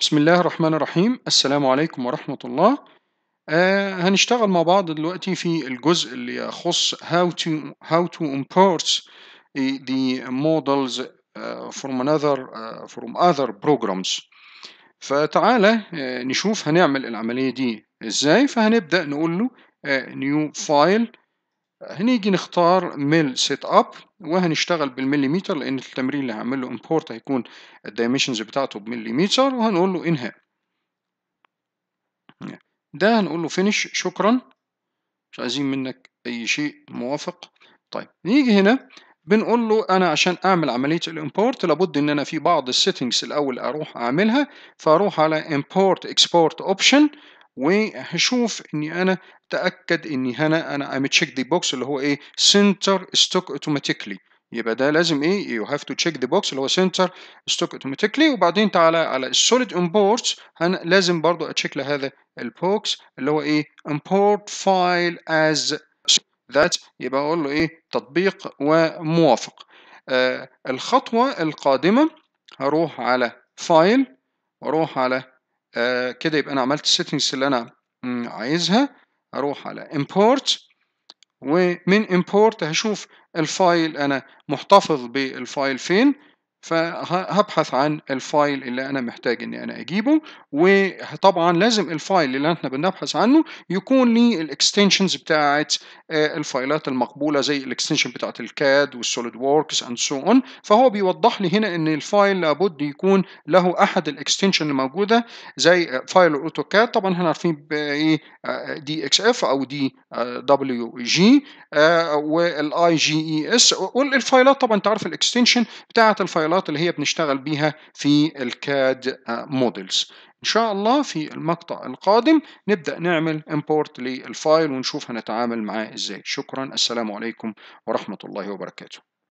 بسم الله الرحمن الرحيم السلام عليكم ورحمة الله آه هنشتغل مع بعض دلوقتي في الجزء اللي يخص how to how to import the models uh, from another uh, from other programs فتعالى uh, نشوف هنعمل العملية دي ازاي فهنبدأ نقول له new file هنيجي يجي نختار ميل سيت اب وهنشتغل بالمليمتر لان التمرين اللي هعمل له امبورت هيكون الدايمنشنز بتاعته بمليمتر وهنقول له انهاء ده هنقول له فينيش شكرا مش عايزين منك اي شيء موافق طيب نيجي هنا بنقول له انا عشان اعمل عمليه الامبورت لابد ان انا في بعض السيتنجز الاول اروح اعملها فاروح على امبورت اكسبورت اوبشن وهشوف اني انا اتاكد اني هنا انا ام تشيك ذا بوكس اللي هو ايه سنتر ستوك اوتوماتيكلي يبقى ده لازم ايه يو هاف تو تشيك ذا بوكس اللي هو سنتر ستوك اوتوماتيكلي وبعدين تعالى على السوليد امبورتس لازم برضو اتشيك لهذا البوكس اللي هو ايه امبورت فايل از ذات يبقى اقول له ايه تطبيق وموافق آه الخطوه القادمه هروح على فايل واروح على آه، كده يبقى انا عملت السيتنجز اللي انا عايزها اروح على import ومن import هشوف الفايل انا محتفظ بالفايل فين فهبحث عن الفايل اللي انا محتاج اني انا اجيبه وطبعا لازم الفايل اللي احنا بنبحث عنه يكون لي الاكستنشنز بتاعت آه، الفايلات المقبوله زي الاكستنشن بتاعت الكاد والسوليد ووركس اند سو اون فهو بيوضح لي هنا ان الفايل لابد يكون له احد الاكستنشن الموجوده زي آه، فايل الاوتوكاد طبعا احنا عارفين بايه دي آه، اكس اف او دي دبليو جي والاي جي اي اس والفايلات طبعا انت عارف الاكستنشن بتاعت الفايلات المعطيات اللي هي بنشتغل بيها في الكاد مودلز آه، ان شاء الله في المقطع القادم نبدأ نعمل امبورت للفايل ونشوف هنتعامل معاه ازاي شكرا السلام عليكم ورحمة الله وبركاته